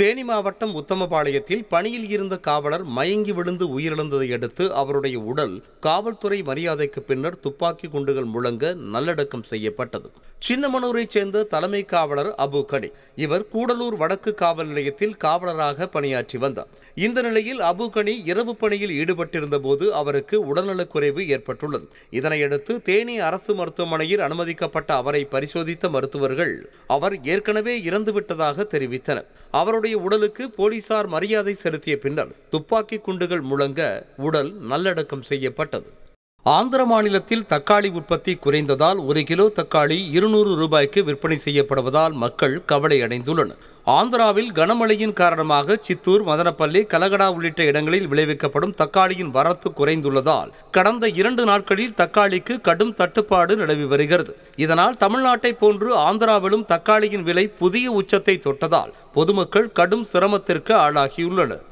தேனி மாவட்டம் உத்தமபாளையத்தில் பணியில் இருந்த காவலர் மயங்கி விழுந்து உயிரிழந்ததை அடுத்து அவருடைய உடல் காவல்துறை மரியாதைக்கு பின்னர் துப்பாக்கி குண்டுகள் முழங்க நல்லடக்கம் செய்யப்பட்டது சின்னமனூரைச் சேர்ந்த தலைமை காவலர் அபு கனி இவர் கூடலூர் வடக்கு காவல் நிலையத்தில் காவலராக பணியாற்றி வந்தார் இந்த நிலையில் அபு கனி இரவு பணியில் ஈடுபட்டிருந்த போது அவருக்கு உடல்நலக்குறைவு ஏற்பட்டுள்ளது இதனையடுத்து தேனி அரசு மருத்துவமனையில் அனுமதிக்கப்பட்ட அவரை பரிசோதித்த மருத்துவர்கள் அவர் ஏற்கனவே இறந்துவிட்டதாக தெரிவித்தனர் அவருடைய அவருடைய உடலுக்கு போலீசார் மரியாதை செலுத்திய பின்னர் துப்பாக்கி குண்டுகள் முழங்க உடல் நல்லடக்கம் செய்யப்பட்டது ஆந்திர மாநிலத்தில் தக்காளி உற்பத்தி குறைந்ததால் ஒரு கிலோ தக்காளி இருநூறு ரூபாய்க்கு விற்பனை செய்யப்படுவதால் மக்கள் கவலை அடைந்துள்ளனர் ஆந்திராவில் கனமழையின் காரணமாக சித்தூர் மதனப்பள்ளி கலகடா உள்ளிட்ட இடங்களில் விளைவிக்கப்படும் தக்காளியின் வரத்து குறைந்துள்ளதால் கடந்த இரண்டு நாட்களில் தக்காளிக்கு கடும் தட்டுப்பாடு நிலவி வருகிறது இதனால் தமிழ்நாட்டைப் போன்று ஆந்திராவிலும் தக்காளியின் விலை புதிய உச்சத்தை தொட்டதால் பொதுமக்கள் கடும் சிரமத்திற்கு ஆளாகியுள்ளனர்